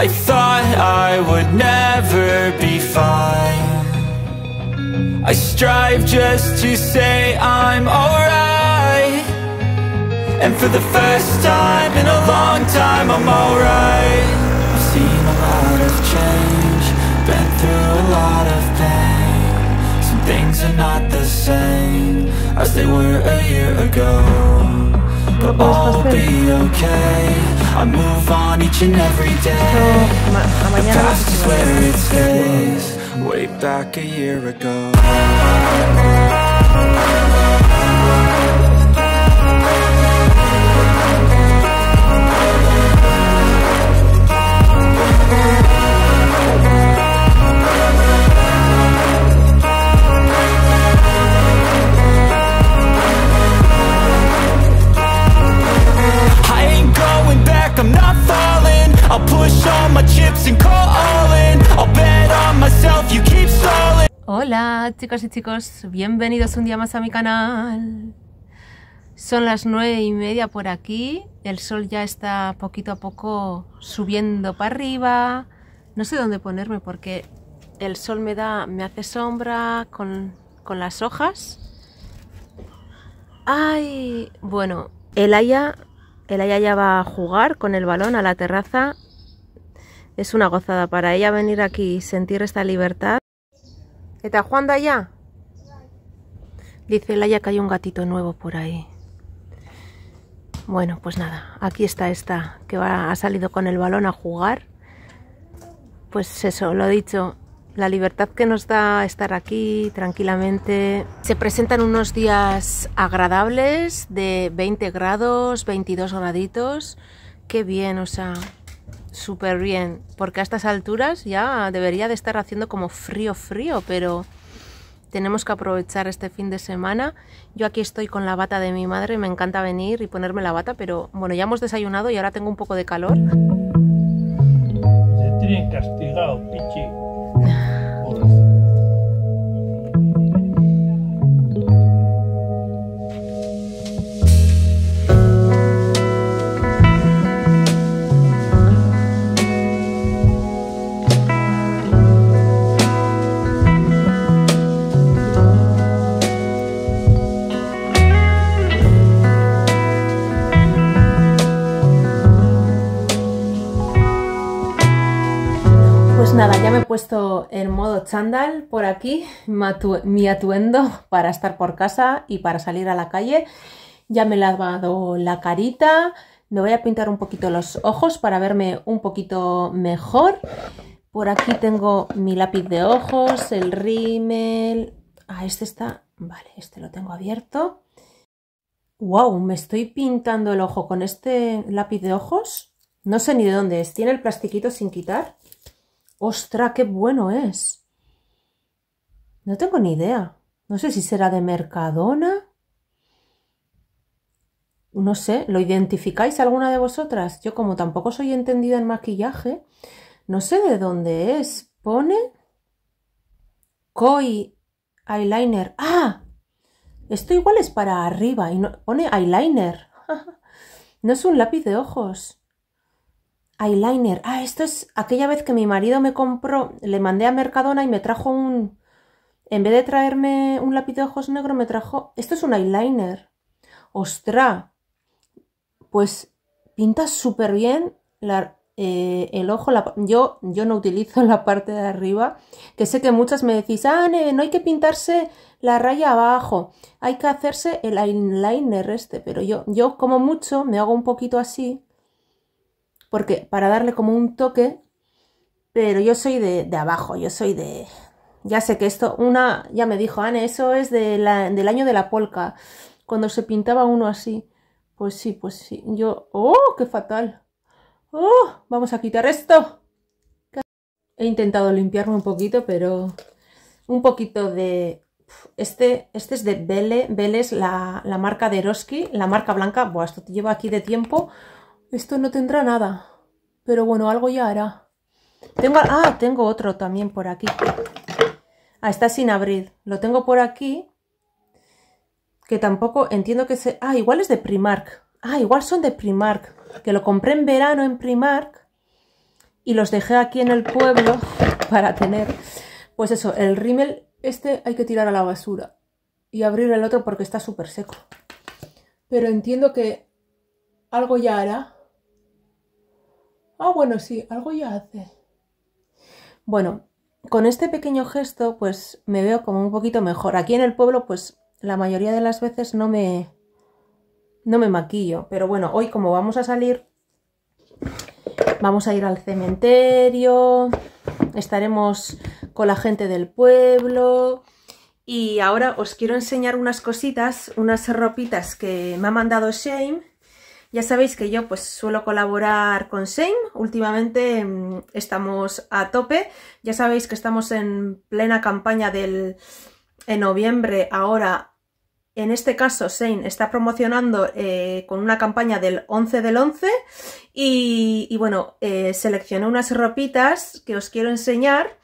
I thought I would never be fine I strive just to say I'm alright And for the first time in a long time I'm alright I've seen a lot of change Been through a lot of pain Some things are not the same As they were a year ago but we'll be okay I move on each and every day The past is where it stays Way back a year ago chicos y chicos, bienvenidos un día más a mi canal. Son las nueve y media por aquí, el sol ya está poquito a poco subiendo para arriba. No sé dónde ponerme porque el sol me da, me hace sombra con, las hojas. Ay, bueno, el el Aya ya va a jugar con el balón a la terraza. Es una gozada para ella venir aquí y sentir esta libertad ¿Está jugando allá? Dice Laia que hay un gatito nuevo por ahí. Bueno, pues nada, aquí está esta que ha salido con el balón a jugar. Pues eso, lo he dicho, la libertad que nos da estar aquí tranquilamente. Se presentan unos días agradables de 20 grados, 22 graditos. Qué bien, o sea, súper bien, porque a estas alturas ya debería de estar haciendo como frío, frío, pero tenemos que aprovechar este fin de semana. Yo aquí estoy con la bata de mi madre, me encanta venir y ponerme la bata, pero bueno, ya hemos desayunado y ahora tengo un poco de calor. nada, ya me he puesto en modo chandal por aquí, mi atuendo para estar por casa y para salir a la calle. Ya me he lavado la carita, me voy a pintar un poquito los ojos para verme un poquito mejor. Por aquí tengo mi lápiz de ojos, el rímel... Ah, este está... Vale, este lo tengo abierto. ¡Wow! Me estoy pintando el ojo con este lápiz de ojos. No sé ni de dónde es. Tiene el plastiquito sin quitar. ¡Ostras! qué bueno es! No tengo ni idea. No sé si será de Mercadona. No sé, ¿lo identificáis alguna de vosotras? Yo como tampoco soy entendida en maquillaje, no sé de dónde es. Pone Koi Eyeliner. ¡Ah! Esto igual es para arriba y no... pone eyeliner. no es un lápiz de ojos eyeliner. Ah, esto es aquella vez que mi marido me compró, le mandé a Mercadona y me trajo un... En vez de traerme un lápiz de ojos negro, me trajo... Esto es un eyeliner. ¡Ostra! Pues pinta súper bien la, eh, el ojo. La... yo, yo no utilizo la parte de arriba, que sé que muchas me decís, ah, no hay que pintarse la raya abajo, hay que hacerse el eyeliner este, pero yo, yo como mucho me hago un poquito así porque para darle como un toque, pero yo soy de, de abajo, yo soy de... Ya sé que esto, una, ya me dijo, Ana, eso es de del año de la polca, cuando se pintaba uno así. Pues sí, pues sí, yo, ¡oh, qué fatal! ¡Oh, vamos a quitar esto! He intentado limpiarme un poquito, pero un poquito de... Este, este es de Belle, Belle es la, la marca de Eroski, la marca blanca. Buah, esto te lleva aquí de tiempo esto no tendrá nada. Pero bueno, algo ya hará. Tengo, ah, tengo otro también por aquí. Ah, está sin abrir. Lo tengo por aquí. Que tampoco entiendo que se... Ah, igual es de Primark. Ah, igual son de Primark. Que lo compré en verano en Primark. Y los dejé aquí en el pueblo para tener... Pues eso, el rímel este hay que tirar a la basura. Y abrir el otro porque está súper seco. Pero entiendo que algo ya hará. Ah, bueno, sí, algo ya hace. Bueno, con este pequeño gesto, pues me veo como un poquito mejor. Aquí en el pueblo, pues la mayoría de las veces no me, no me maquillo. Pero bueno, hoy como vamos a salir, vamos a ir al cementerio, estaremos con la gente del pueblo... Y ahora os quiero enseñar unas cositas, unas ropitas que me ha mandado Shane ya sabéis que yo pues suelo colaborar con Shane, últimamente mm, estamos a tope, ya sabéis que estamos en plena campaña del en noviembre ahora, en este caso Shane está promocionando eh, con una campaña del 11 del 11 y, bueno, eh, seleccioné unas ropitas que os quiero enseñar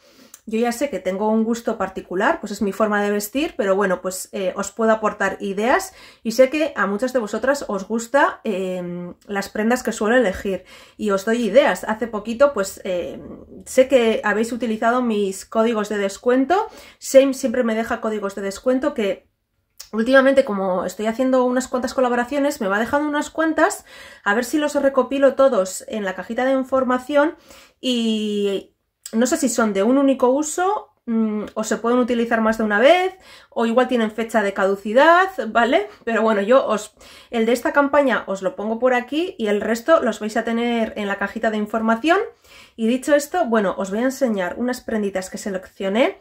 yo ya sé que tengo un gusto particular, pues es mi forma de vestir, pero bueno, pues eh, os puedo aportar ideas y sé que a muchas de vosotras os gusta em, las prendas que suelo elegir y os doy ideas. Hace poquito, pues em, sé que habéis utilizado mis códigos de descuento. Same siempre me deja códigos de descuento que Últimamente, como estoy haciendo unas cuantas colaboraciones, me va dejando unas cuantas, a ver si los recopilo todos en la cajita de información y no sé si son de un único uso mm, o se pueden utilizar más de una vez o igual tienen fecha de caducidad, ¿vale? Pero bueno, yo os el de esta campaña os lo pongo por aquí y el resto los vais a tener en la cajita de información. Y dicho esto, bueno, os voy a enseñar unas prenditas que seleccioné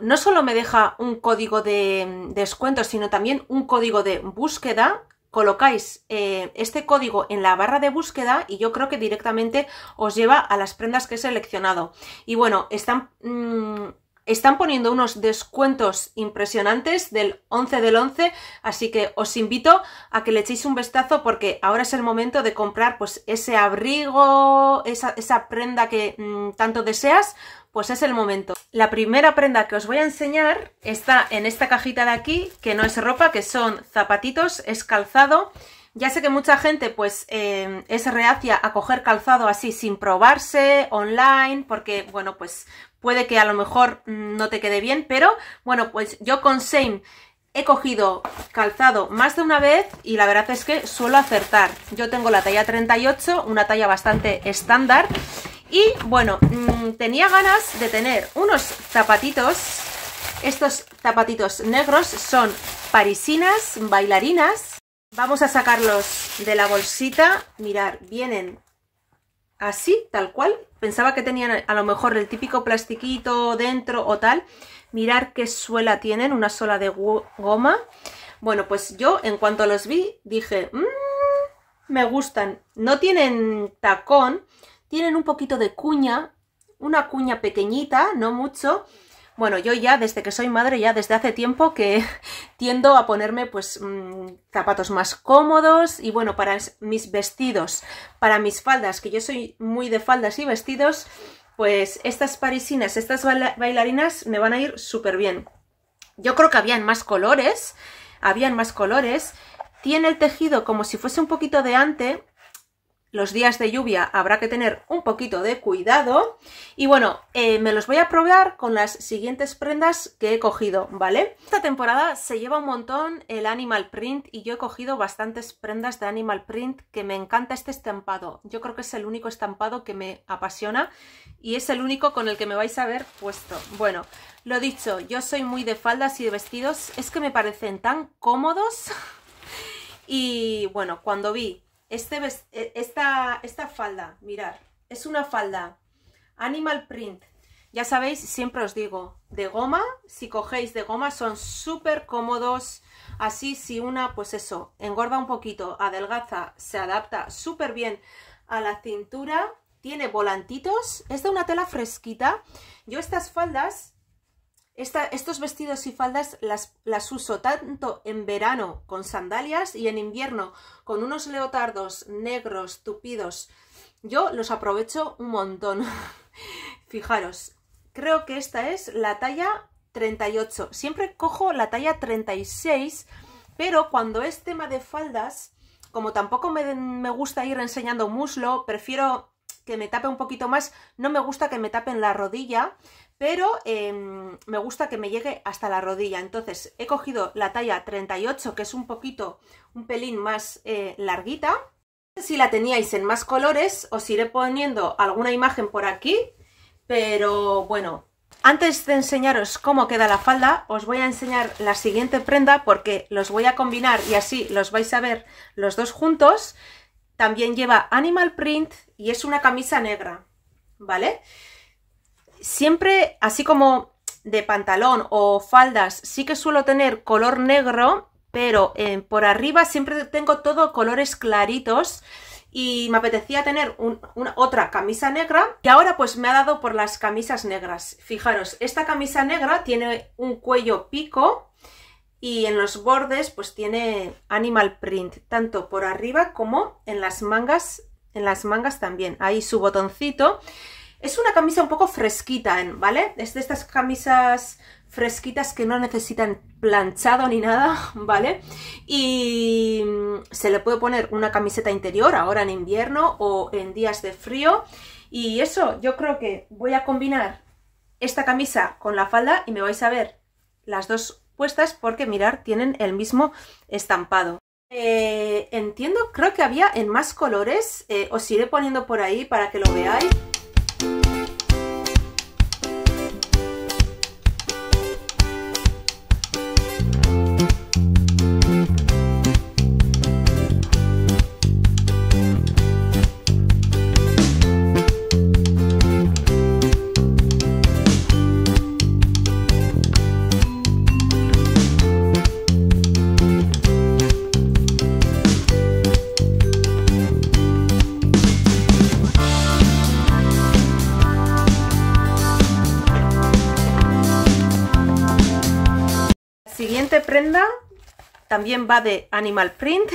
no solo me deja un código de mm, descuento, sino también un código de búsqueda colocáis eh, este código en la barra de búsqueda y yo creo que directamente os lleva a las prendas que he seleccionado. Y bueno, están... Mm, están poniendo unos descuentos impresionantes del 11 del 11, así que os invito a que le echéis un vistazo porque ahora es el momento de comprar pues ese abrigo, esa, prenda que mm, tanto deseas pues es el momento. La primera prenda que os voy a enseñar está en esta cajita de aquí, que no es ropa, que son zapatitos, es calzado. Ya sé que mucha gente pues em, es reacia a coger calzado así sin probarse, online, porque bueno pues puede que a lo mejor mm, no te quede bien, pero bueno pues yo con Shane he cogido calzado más de una vez y la verdad es que suelo acertar. Yo tengo la talla 38, una talla bastante estándar y bueno, mm, tenía ganas de tener unos zapatitos. Estos zapatitos negros son parisinas, bailarinas. Vamos a sacarlos de la bolsita. Mirar, vienen así, tal cual. Pensaba que tenían a lo mejor el típico plastiquito dentro o tal. Mirar qué suela tienen, una sola de goma. Bueno, pues yo en cuanto los vi dije, mm, me gustan. No tienen tacón, tienen un poquito de cuña, una cuña pequeñita, no mucho. Bueno, yo ya desde que soy madre, ya desde hace tiempo que tiendo a ponerme pues mm, zapatos más cómodos y bueno, para mis vestidos, para mis faldas, que yo soy muy de faldas y vestidos, pues estas parisinas, estas bailarinas me van a ir súper bien. Yo creo que habían más colores, habían más colores. Tiene el tejido como si fuese un poquito de ante, los días de lluvia habrá que tener un poquito de cuidado. Y bueno, eh, me los voy a probar con las siguientes prendas que he cogido, ¿vale? Esta temporada se lleva un montón el Animal Print y yo he cogido bastantes prendas de Animal Print que me encanta este estampado. Yo creo que es el único estampado que me apasiona y es el único con el que me vais a ver puesto. Bueno, lo dicho, yo soy muy de faldas y de vestidos. Es que me parecen tan cómodos. y bueno, cuando vi este e, esta, esta falda, mirar, es una falda animal print. Ya sabéis, siempre os digo, de goma, si cogéis de goma son súper cómodos, así si una, pues eso, engorda un poquito, adelgaza, se adapta súper bien a la cintura, tiene volantitos, es de una tela fresquita. Yo estas faldas estos vestidos y faldas las, las uso tanto en verano con sandalias y en invierno con unos leotardos negros tupidos. Yo los aprovecho un montón. Fijaros, creo que esta es la talla 38. Siempre cojo la talla 36, pero cuando es tema de faldas, como tampoco me, me, gusta ir enseñando muslo, prefiero que me tape un poquito más, no me gusta que me tapen la rodilla, pero em, me gusta que me llegue hasta la rodilla. Entonces he cogido la talla 38, que es un poquito, un pelín más eh, larguita. Si la teníais en más colores, os iré poniendo alguna imagen por aquí, pero bueno. Antes de enseñaros cómo queda la falda, os voy a enseñar la siguiente prenda porque los voy a combinar y así los vais a ver los dos juntos. También lleva animal print y es una camisa negra, ¿vale? vale siempre, así como de pantalón o faldas, sí que suelo tener color negro, pero eh, por arriba siempre tengo todo colores claritos y me apetecía tener una, otra camisa negra que ahora pues me ha dado por las camisas negras. Fijaros, esta camisa negra tiene un cuello pico y en los bordes pues tiene animal print, tanto por arriba como en las mangas, en las mangas también. Ahí su botoncito es una camisa un poco fresquita, ¿eh? ¿vale? Es de estas camisas fresquitas que no necesitan planchado ni nada, ¿vale? Y mm, se le puede poner una camiseta interior ahora en invierno o en días de frío. Y eso, yo creo que voy a combinar esta camisa con la falda y me vais a ver las dos puestas porque mirar, tienen el mismo estampado. Eh, entiendo, creo que había en más colores, eh, os iré poniendo por ahí para que lo veáis. también va de animal print.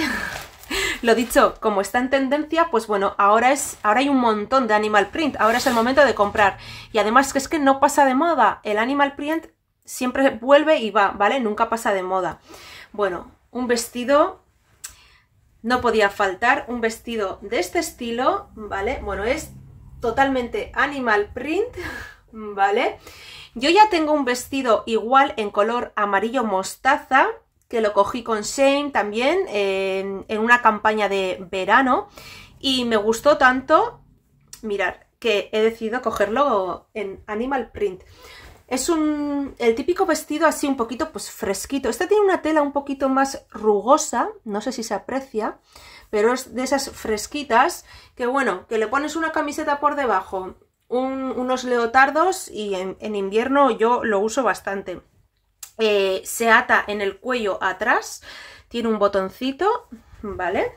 Lo dicho, como está en tendencia, pues bueno, ahora es ahora hay un montón de animal print, ahora es el momento de comprar. Y además que es que no pasa de moda, el animal print siempre vuelve y va, ¿vale? Nunca pasa de moda. Bueno, un vestido no podía faltar un vestido de este estilo, ¿vale? Bueno, es totalmente animal print, ¿vale? Yo ya tengo un vestido igual en color amarillo mostaza, que lo cogí con Shane también en, una campaña de verano y me gustó tanto, mirar, que he decidido cogerlo en Animal Print. Es un, el típico vestido así un poquito pues fresquito. Este tiene una tela un poquito más rugosa, no sé si se aprecia, pero es de esas fresquitas que bueno, que le pones una camiseta por debajo, unos leotardos y en invierno yo lo uso bastante. Eh, se ata en el cuello atrás, tiene un botoncito, ¿vale?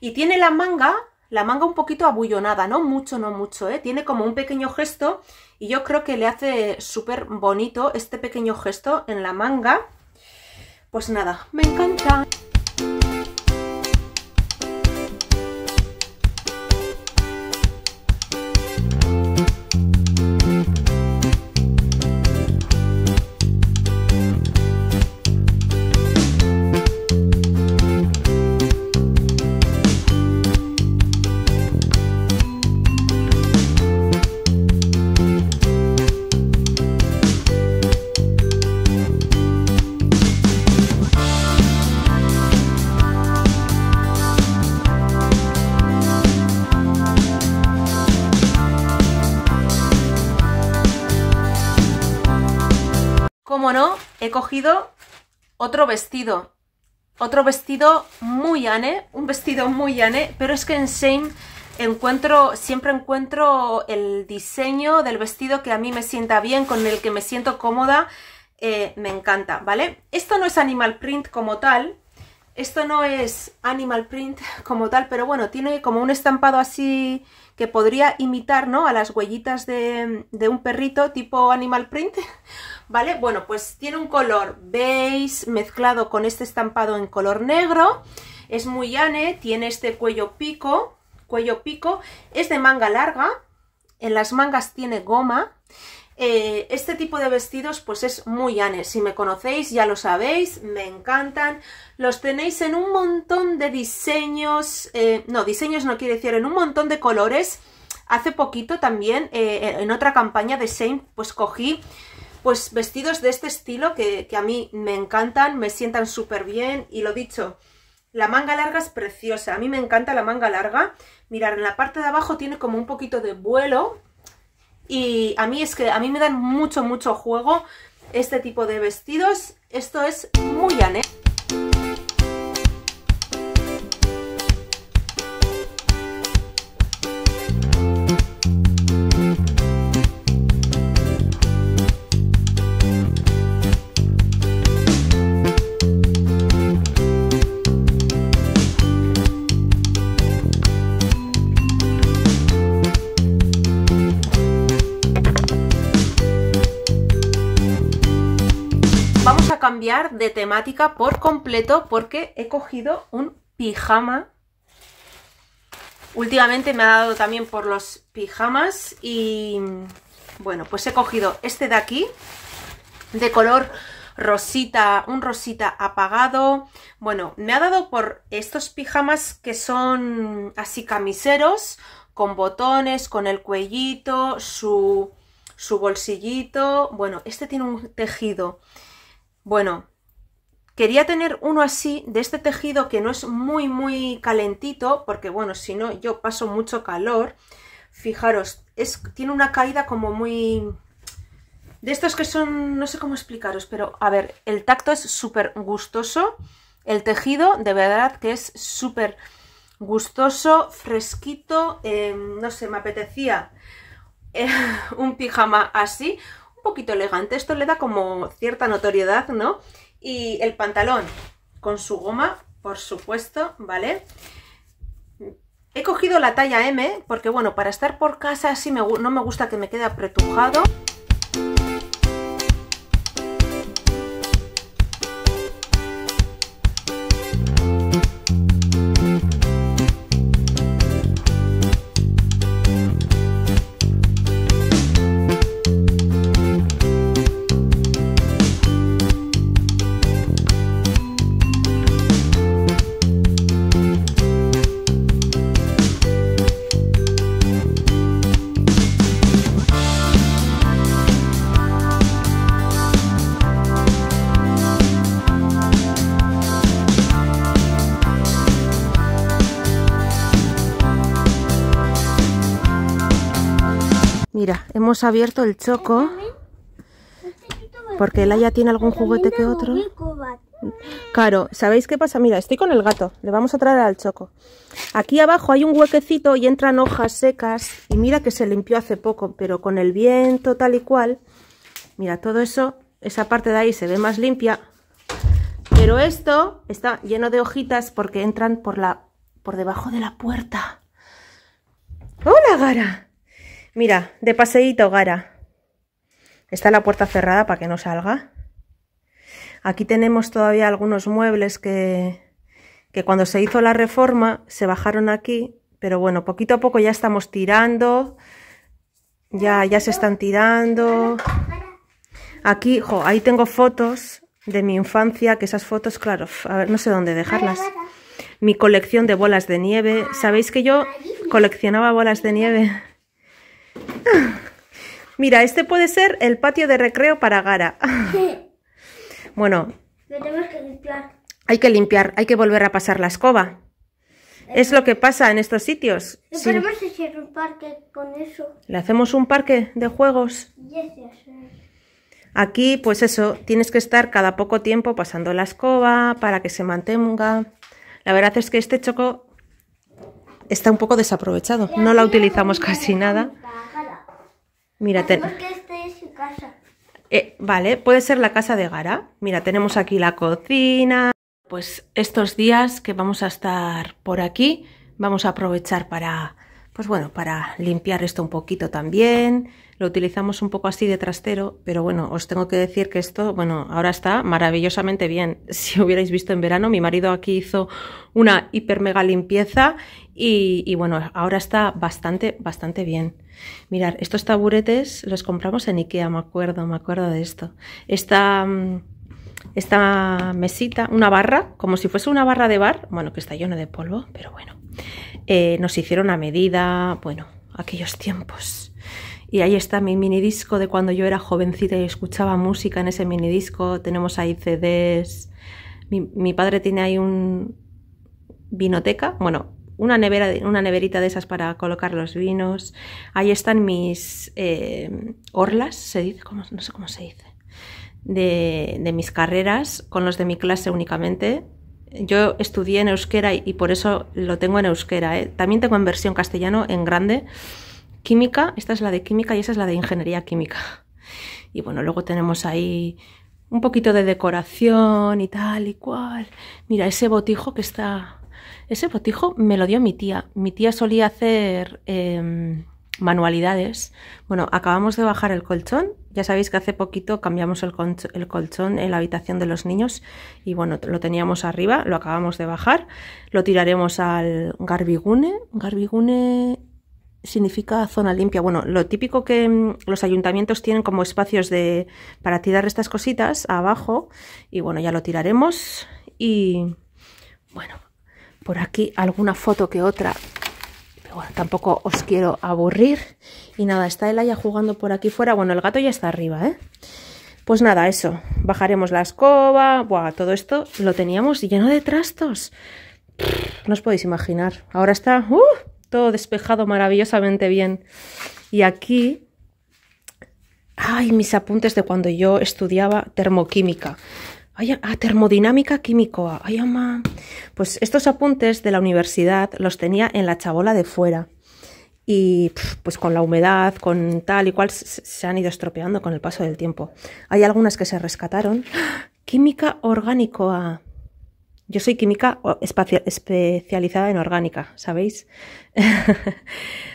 Y tiene la manga, la manga un poquito abullonada, no mucho, no mucho, ¿eh? Tiene como un pequeño gesto y yo creo que le hace súper bonito este pequeño gesto en la manga. Pues nada, me encanta. como no, he cogido otro vestido. Otro vestido muy Anne, un vestido muy Anne, pero es que en Shane encuentro, siempre encuentro el diseño del vestido que a mí me sienta bien, con el que me siento cómoda, eh, me encanta, ¿vale? Esto no es animal print como tal, esto no es animal print como tal, pero bueno, tiene como un estampado así que podría imitar, ¿no? A las huellitas de, de un perrito tipo animal print, ¿vale? Bueno, pues tiene un color beige mezclado con este estampado en color negro, es muy llane, tiene este cuello pico, cuello pico, es de manga larga, en las mangas tiene goma, eh, este tipo de vestidos pues es muy llane, si me conocéis ya lo sabéis, me encantan, los tenéis en un montón de diseños, eh, no, diseños no quiere decir, en un montón de colores, hace poquito también eh, en otra campaña de Saint pues cogí pues vestidos de este estilo que, a mí me encantan, me sientan súper bien y lo dicho, la manga larga es preciosa, a mí me encanta la manga larga. Mirar, en la parte de abajo tiene como un poquito de vuelo y a mí es que a mí me dan mucho, mucho juego este tipo de vestidos. Esto es muy ané. de temática por completo porque he cogido un pijama. Últimamente me ha dado también por los pijamas y bueno, pues he cogido este de aquí de color rosita, un rosita apagado. Bueno, me ha dado por estos pijamas que son así camiseros, con botones, con el cuellito, su, su bolsillito. Bueno, este tiene un tejido bueno, quería tener uno así, de este tejido que no es muy, muy calentito, porque bueno, si no, yo paso mucho calor. Fijaros, es, tiene una caída como muy... De estos que son, no sé cómo explicaros, pero a ver, el tacto es súper gustoso, el tejido de verdad que es súper gustoso, fresquito, em, no sé, me apetecía eh, un pijama así, poquito elegante. Esto le da como cierta notoriedad, ¿no? Y el pantalón con su goma, por supuesto, ¿vale? He cogido la talla M porque, bueno, para estar por casa así no me gusta que me quede apretujado. hemos abierto el choco porque ya tiene algún juguete que otro. Claro, ¿sabéis qué pasa? Mira, estoy con el gato, le vamos a traer al choco. Aquí abajo hay un huequecito y entran hojas secas y mira que se limpió hace poco, pero con el viento tal y cual, mira, todo eso, esa parte de ahí se ve más limpia, pero esto está lleno de hojitas porque entran por, la, por debajo de la puerta. ¡Hola, Gara! Mira, de paseíto, Gara. Está la puerta cerrada para que no salga. Aquí tenemos todavía algunos muebles que, que cuando se hizo la reforma se bajaron aquí, pero bueno, poquito a poco ya estamos tirando, ya, ya se están tirando. Aquí, jo, ahí tengo fotos de mi infancia, que esas fotos, claro, a ver, no sé dónde dejarlas. Mi colección de bolas de nieve. ¿Sabéis que yo coleccionaba bolas de nieve? Mira, este puede ser el patio de recreo para Gara. Bueno. Hay que limpiar, hay que volver a pasar la escoba. Es lo que pasa en estos sitios. Le hacemos un parque de juegos. Aquí, pues eso, tienes que estar cada poco tiempo pasando la escoba para que se mantenga. La verdad es que este choco está un poco desaprovechado. No la utilizamos casi nada. Mira, es su casa. Eh, vale, puede ser la casa de Gara. Mira, tenemos aquí la cocina. Pues estos días que vamos a estar por aquí, vamos a aprovechar para, pues bueno, para limpiar esto un poquito también lo utilizamos un poco así de trastero, pero bueno, os tengo que decir que esto, bueno, ahora está maravillosamente bien. Si hubierais visto en verano, mi marido aquí hizo una hiper mega limpieza y, y bueno, ahora está bastante, bastante bien. Mirad, estos taburetes los compramos en Ikea, me acuerdo, me acuerdo de esto. Esta mm, esta mesita, una barra, como si fuese una barra de bar, bueno, que está llena de polvo, pero bueno, eh, nos hicieron a medida, bueno, aquellos tiempos. Y ahí está mi minidisco de cuando yo era jovencita y escuchaba música en ese minidisco. Tenemos ahí CDs. Mi, padre tiene ahí un vinoteca, bueno, una, nevera, una neverita de esas para colocar los vinos. Ahí están mis eh, orlas, se dice, ¿Cómo? no sé cómo se dice, de, mis carreras con los de mi clase únicamente. Yo estudié en euskera y, por eso lo tengo en euskera. ¿eh? También tengo en versión castellano, en grande química, esta es la de química y esa es la de ingeniería química. Y bueno, luego tenemos ahí un poquito de decoración y tal y cual. Mira, ese botijo que está... Ese botijo me lo dio mi tía. Mi tía solía hacer em, manualidades. Bueno, acabamos de bajar el colchón. Ya sabéis que hace poquito cambiamos el, el colchón en la habitación de los niños. Y bueno, lo teníamos arriba, lo acabamos de bajar. Lo tiraremos al garbigune. Garbigune significa zona limpia. Bueno, lo típico que mm, los ayuntamientos tienen como espacios de para tirar estas cositas abajo y bueno, ya lo tiraremos y bueno, por aquí alguna foto que otra. Pero bueno, tampoco os quiero aburrir. Y nada, está el haya jugando por aquí fuera. Bueno, el gato ya está arriba, ¿eh? Pues nada, eso. Bajaremos la escoba. Buah, todo esto lo teníamos lleno de trastos. No os podéis imaginar. Ahora está... ¡Uh! todo despejado maravillosamente bien. Y aquí, ay, mis apuntes de cuando yo estudiaba termoquímica. Ay, ah, termodinámica químico. Ay, Pues estos apuntes de la universidad los tenía en la chabola de fuera. Y pues con la humedad, con tal y cual, se han ido estropeando con el paso del tiempo. Hay algunas que se rescataron. ¡Ah! Química orgánicoa. Yo soy química especializada en orgánica, ¿sabéis?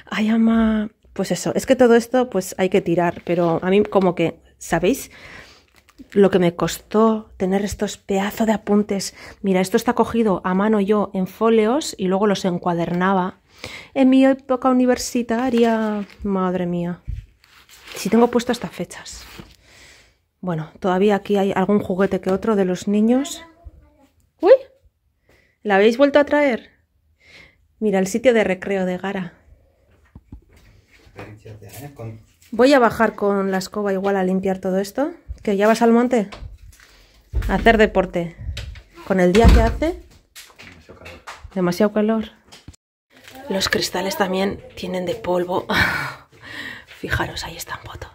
Ay, ama, pues eso, es que todo esto pues hay que tirar, pero a mí como que, ¿sabéis? Lo que me costó tener estos pedazos de apuntes. Mira, esto está cogido a mano yo en folios y luego los encuadernaba. En mi época universitaria, madre mía. Si tengo puesto hasta fechas. Bueno, todavía aquí hay algún juguete que otro de los niños. Uy, ¿la habéis vuelto a traer? Mira, el sitio de recreo de Gara. Voy a bajar con la escoba igual a limpiar todo esto. ¿Que ya vas al monte? A hacer deporte. Con el día que hace... Demasiado calor. Los cristales también tienen de polvo. Fijaros, ahí está en foto.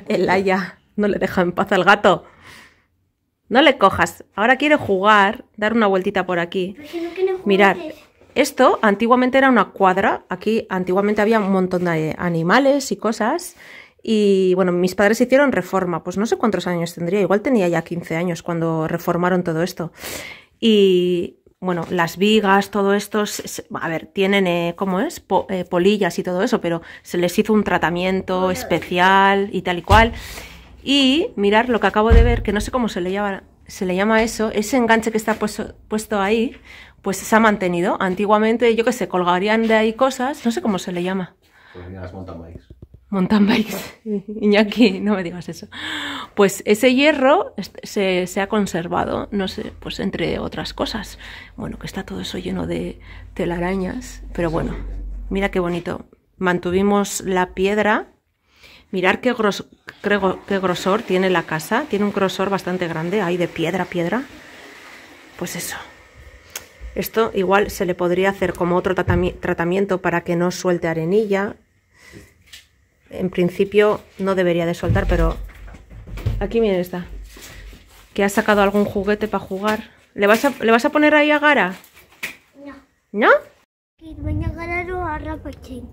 el Aya no le deja en paz al gato. No le cojas. Ahora quiere jugar, dar una vueltita por aquí. Mirar, esto antiguamente era una cuadra. Aquí antiguamente había un montón de animales y cosas. Y bueno, mis padres hicieron reforma. Pues no sé cuántos años tendría. Igual tenía ya 15 años cuando reformaron todo esto. Y bueno, las vigas, todo esto, a ver, tienen, eh, ¿cómo es? Eh, polillas y todo eso, pero se les hizo un tratamiento especial y tal y cual. Y mirar lo que acabo de ver, que no sé cómo se le llama, se le llama eso, ese enganche que está puesto, ahí, pues se ha mantenido. Antiguamente, yo qué sé, colgarían de ahí cosas, no sé cómo se le llama. Pues Iñaki, no me digas eso. Pues ese hierro se, se, ha conservado, no sé, pues entre otras cosas. Bueno, que está todo eso lleno de telarañas, pero bueno, mira qué bonito. Mantuvimos la piedra. Mirar qué, gros, creo qué grosor tiene la casa. Tiene un grosor bastante grande, ahí de piedra, a piedra. Pues eso. Esto igual se le podría hacer como otro tratamiento para que no suelte arenilla. En principio no debería de soltar, pero... Aquí miren está. Que ha sacado algún juguete para jugar. ¿Le vas a, ¿le vas a poner ahí a Gara? No. ¿No?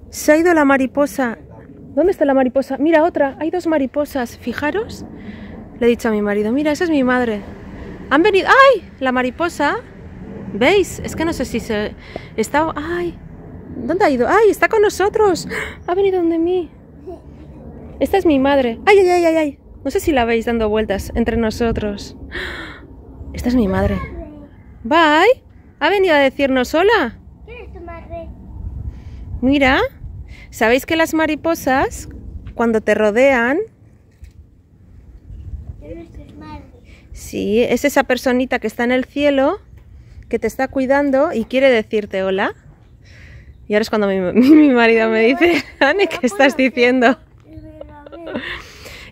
Se ha ido la mariposa. ¿Dónde está la mariposa? Mira, otra. Hay dos mariposas. Fijaros. Le he dicho a mi marido, mira, esa es mi madre. Han venido... ¡Ay! La mariposa. ¿Veis? Es que no sé si se... Está... ¡Ay! ¿Dónde ha ido? ¡Ay! Está con nosotros. Ha venido donde mí. Esta es mi madre. ¡Ay, ay, ay, ay! No sé si la veis dando vueltas entre nosotros. Esta es mi madre. Bye. ¿Ha venido a decirnos hola? es tu madre? Mira. ¿Sabéis que las mariposas, cuando te rodean... Sí, es esa personita que está en el cielo, que te está cuidando y quiere decirte hola. Y ahora es cuando mi, marido me dice, Ani ¿qué estás diciendo?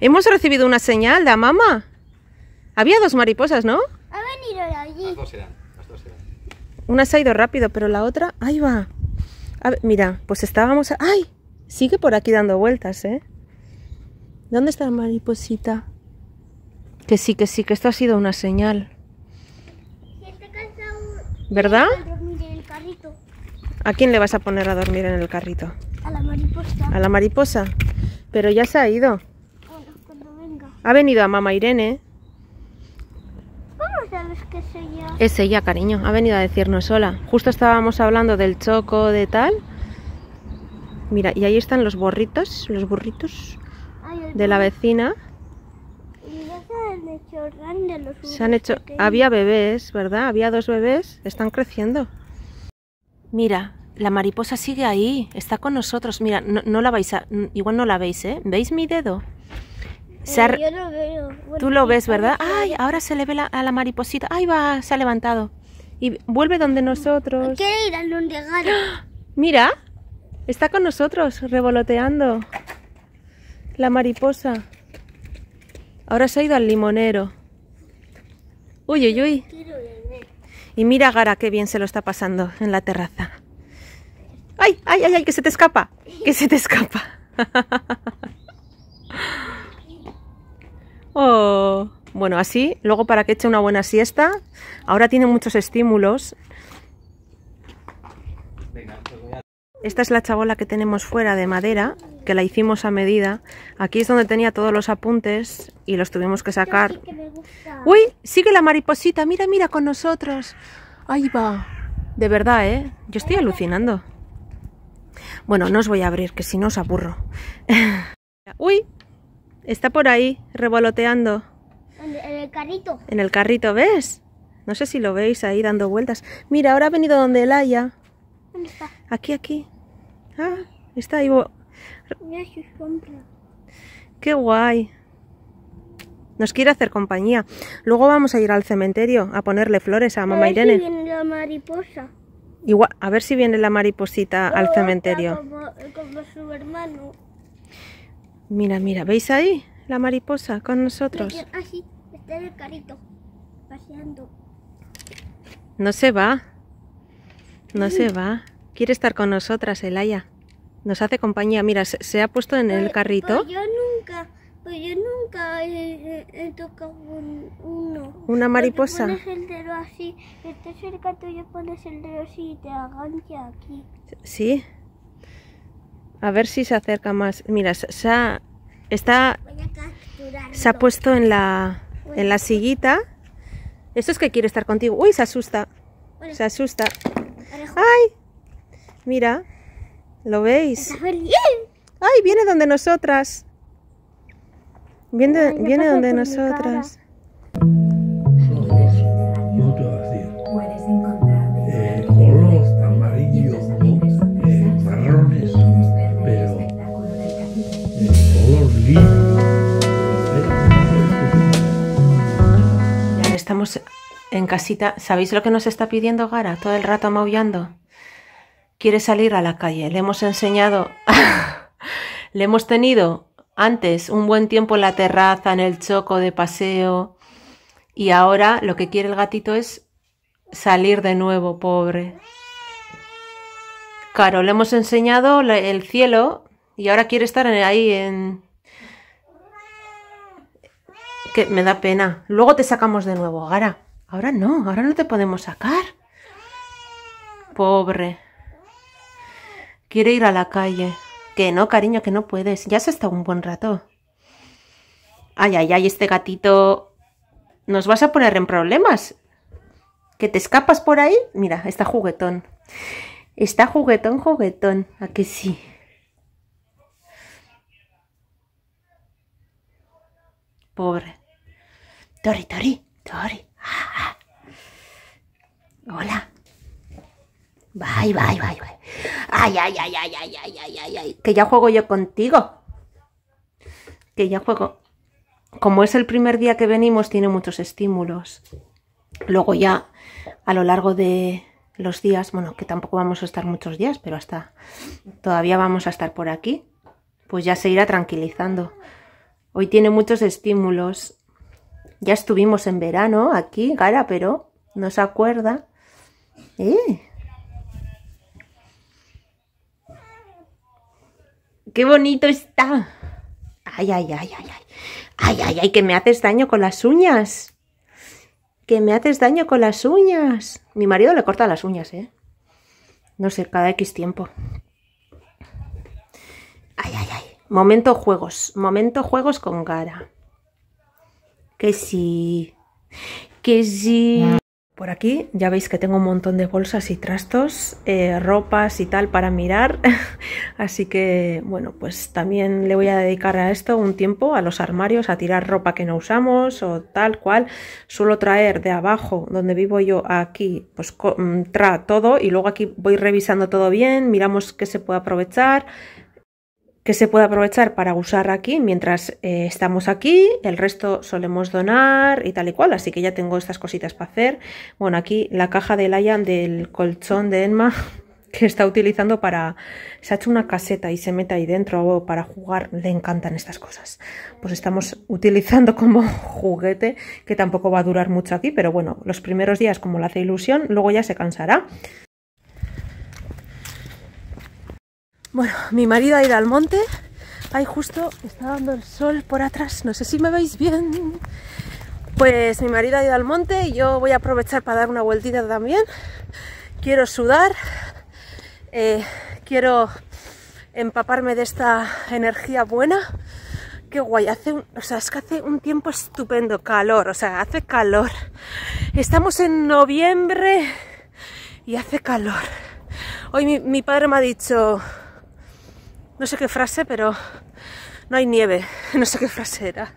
Hemos recibido una señal de mamá. Había dos mariposas, ¿no? Ha venido allí. Las dos eran, Una se ha ido rápido, pero la otra... ¡Ahí va! mira, pues estábamos... ¡Ay! Sigue por aquí dando vueltas, ¿eh? ¿Dónde está la mariposita? Que sí, que sí, que esto ha sido una señal. ¿Verdad? ¿A quién le vas a poner a dormir en el carrito? A la mariposa. ¿A la mariposa? Pero ya se ha ido. Ha venido a mamá Irene. ¿Cómo sabes que es ella? Es ella, cariño. Ha venido a decirnos hola. Justo estábamos hablando del choco, de tal... Mira, y ahí están los borritos, los burritos de la vecina. Se han hecho, había bebés, ¿verdad? Había dos bebés, están creciendo. Mira, la mariposa sigue ahí, está con nosotros. Mira, no, la vais a, igual no la veis, ¿eh? ¿Veis mi dedo? Eh, yo lo veo. Tú lo ves, ¿verdad? Ay, ahora se le ve la, a la mariposita. Ahí va, se ha levantado. Y vuelve donde nosotros. Quiere ir Mira. Está con nosotros, revoloteando. La mariposa. Ahora se ha ido al limonero. Uy, uy, uy. Y mira Gara qué bien se lo está pasando en la terraza. ¡Ay, ay, ay, ay! ¡Que se te escapa! ¡Que se te escapa! oh. Bueno, así, luego para que eche una buena siesta. Ahora tiene muchos estímulos Esta es la chabola que tenemos fuera de madera, que la hicimos a medida. Aquí es donde tenía todos los apuntes y los tuvimos que sacar. ¡Uy! Sigue la mariposita, mira, mira con nosotros. Ahí va. De verdad, ¿eh? Yo estoy alucinando. Bueno, no os voy a abrir, que si no os aburro. ¡Uy! Está por ahí, revoloteando. En el carrito. En el carrito, ¿ves? No sé si lo veis ahí dando vueltas. Mira, ahora ha venido donde el haya. Aquí, aquí. Ah, está ahí. Qué guay. Nos quiere hacer compañía. Luego vamos a ir al cementerio a ponerle flores a mamá a ver Irene. Si viene la mariposa. Igual, a ver si viene la mariposita al cementerio. Eh, mira, mira, ¿veis ahí la mariposa con nosotros? No se va. No se mm. va. Quiere estar con nosotras, Elaya. Nos hace compañía. Mira, se, ha puesto en el pues, carrito. Pues, yo nunca, pues yo nunca he, tocado uno. ¿Una mariposa? pones el dedo así, este cerca pones el dedo así y te agancha aquí. ¿Sí? A ver si se acerca más. Mira, se ha, está, se ha puesto en la, en la sillita. Esto es que quiere estar contigo. Uy, se asusta. Se asusta. ¡Ay! Mira, ¿lo veis? ¡Ay, viene donde nosotras! Viene, viene donde nosotras. Estamos en casita. ¿Sabéis lo que nos está pidiendo Gara? Todo el rato maullando quiere salir a la calle. Le hemos enseñado, le hemos tenido antes un buen tiempo en la terraza, en el choco de paseo, y ahora lo que quiere el gatito es salir de nuevo, pobre. Claro, le hemos enseñado el cielo y ahora quiere estar ahí en... Que me da pena. Luego te sacamos de nuevo, Gara. Ahora no, ahora no te podemos sacar. Pobre. Quiere ir a la calle. Que no, cariño, que no puedes. Ya has estado un buen rato. Ay, ay, ay, este gatito. Nos vas a poner en problemas. ¿Que te escapas por ahí? Mira, está juguetón. Está juguetón, juguetón. Aquí sí? Pobre. Tori, Tori, Tori. Ah, ah. Hola. Bye, bye, bye, bye. Ay, ay, ay, ay, ay, ay, ay, ay, Que ya juego yo contigo. Que ya juego. Como es el primer día que venimos, tiene muchos estímulos. Luego ya, a lo largo de los días, bueno, que tampoco vamos a estar muchos días, pero hasta todavía vamos a estar por aquí, pues ya se irá tranquilizando. Hoy tiene muchos estímulos. Ya estuvimos en verano aquí, cara, pero no se acuerda. ¡Eh! ¡Qué bonito está! ¡Ay, ay, ay, ay, ay! ¡Ay, ay, ay! ¡Que me haces daño con las uñas! ¡Que me haces daño con las uñas! Mi marido le corta las uñas, ¿eh? No sé, cada X tiempo. ¡Ay, ay, ay! Momento juegos. Momento juegos con cara. Que sí. Que sí. Por aquí ya veis que tengo un montón de bolsas y trastos, eh, ropas y tal para mirar, así que bueno, pues también le voy a dedicar a esto un tiempo, a los armarios, a tirar ropa que no usamos o tal cual. Suelo traer de abajo, donde vivo yo, aquí, pues mm, tra todo y luego aquí voy revisando todo bien, miramos qué se puede aprovechar, que se puede aprovechar para usar aquí mientras eh, estamos aquí, el resto solemos donar y tal y cual, así que ya tengo estas cositas para hacer. Bueno, aquí la caja de Lyan del colchón de Enma que está utilizando para... se ha hecho una caseta y se mete ahí dentro para jugar, le encantan estas cosas. Pues estamos utilizando como juguete, que tampoco va a durar mucho aquí, pero bueno, los primeros días como le hace ilusión, luego ya se cansará. Bueno, mi marido ha ido al monte. Ahí justo está dando el sol por atrás. No sé si me veis bien. Pues mi marido ha ido al monte y yo voy a aprovechar para dar una vueltita también. Quiero sudar. Eh, quiero empaparme de esta energía buena. Qué guay, hace o sea, es que hace un tiempo estupendo, calor, o sea, hace calor. Estamos en noviembre y hace calor. Hoy mi padre me ha dicho, no sé qué frase, pero no hay nieve. No sé qué frase era.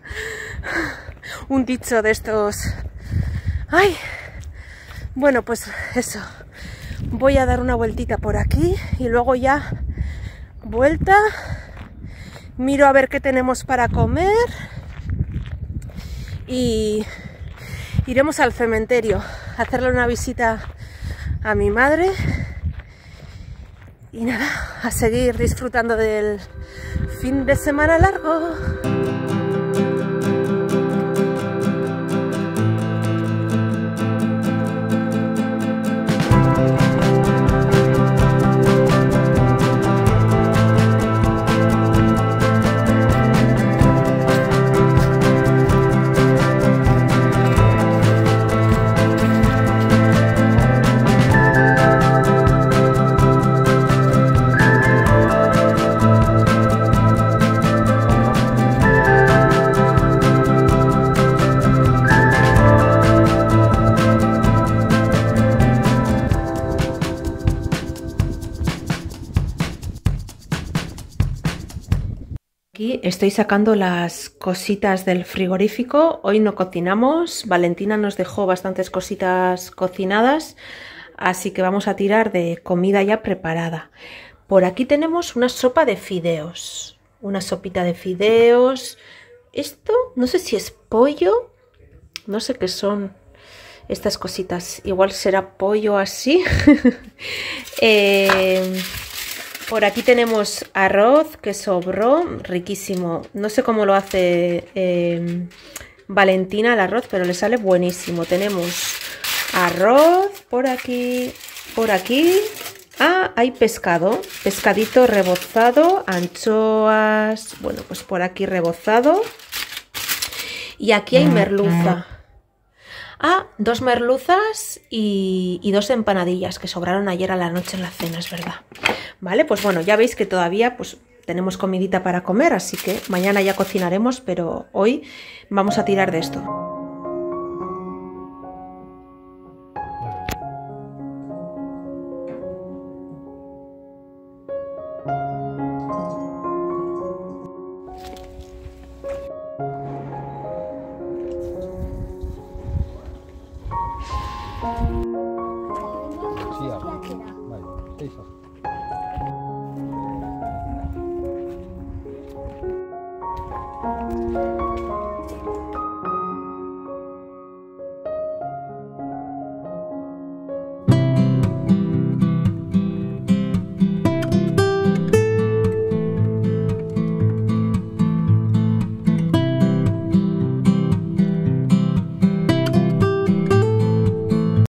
Un dicho de estos. ¡Ay! Bueno, pues eso. Voy a dar una vueltita por aquí y luego ya vuelta. Miro a ver qué tenemos para comer. Y iremos al cementerio a hacerle una visita a mi madre y nada, a seguir disfrutando del fin de semana largo. Estoy sacando las cositas del frigorífico. Hoy no cocinamos. Valentina nos dejó bastantes cositas cocinadas. Así que vamos a tirar de comida ya preparada. Por aquí tenemos una sopa de fideos. Una sopita de fideos. Esto, no sé si es pollo. No sé qué son estas cositas. Igual será pollo así. eh por aquí tenemos arroz que sobró, riquísimo. No sé cómo lo hace em, Valentina el arroz, pero le sale buenísimo. Tenemos arroz por aquí, por aquí. Ah, hay pescado, pescadito rebozado, anchoas, bueno, pues por aquí rebozado. Y aquí hay mm, merluza. Mm. Ah, dos merluzas y, y dos empanadillas que sobraron ayer a la noche en la cena, es verdad. ¿Vale? Pues bueno, ya veis que todavía pues, tenemos comidita para comer, así que mañana ya cocinaremos, pero hoy vamos a tirar de esto.